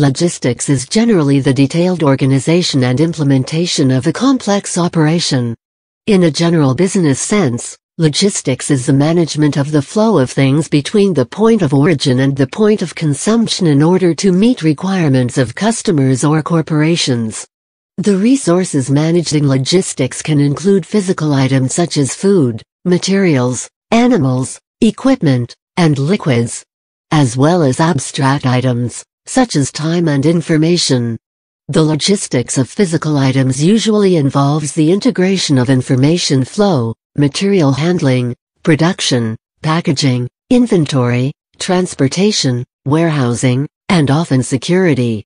Logistics is generally the detailed organization and implementation of a complex operation. In a general business sense, logistics is the management of the flow of things between the point of origin and the point of consumption in order to meet requirements of customers or corporations. The resources managed in logistics can include physical items such as food, materials, animals, equipment, and liquids, as well as abstract items such as time and information. The logistics of physical items usually involves the integration of information flow, material handling, production, packaging, inventory, transportation, warehousing, and often security.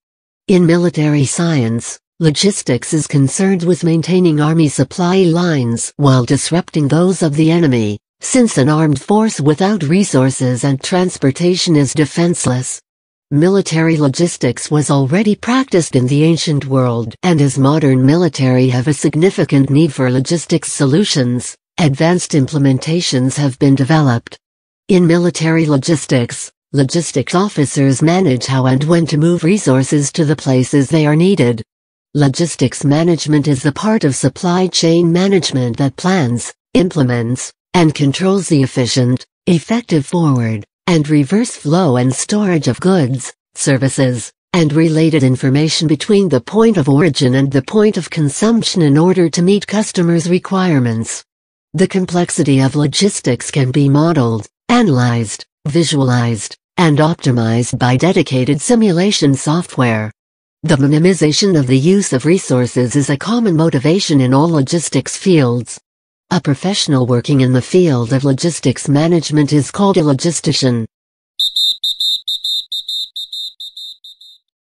In military science, logistics is concerned with maintaining army supply lines while disrupting those of the enemy, since an armed force without resources and transportation is defenseless, Military logistics was already practiced in the ancient world and as modern military have a significant need for logistics solutions, advanced implementations have been developed. In military logistics, logistics officers manage how and when to move resources to the places they are needed. Logistics management is the part of supply chain management that plans, implements, and controls the efficient, effective forward, and reverse flow and storage of goods, services, and related information between the point of origin and the point of consumption in order to meet customers' requirements. The complexity of logistics can be modeled, analyzed, visualized, and optimized by dedicated simulation software. The minimization of the use of resources is a common motivation in all logistics fields. A professional working in the field of logistics management is called a logistician.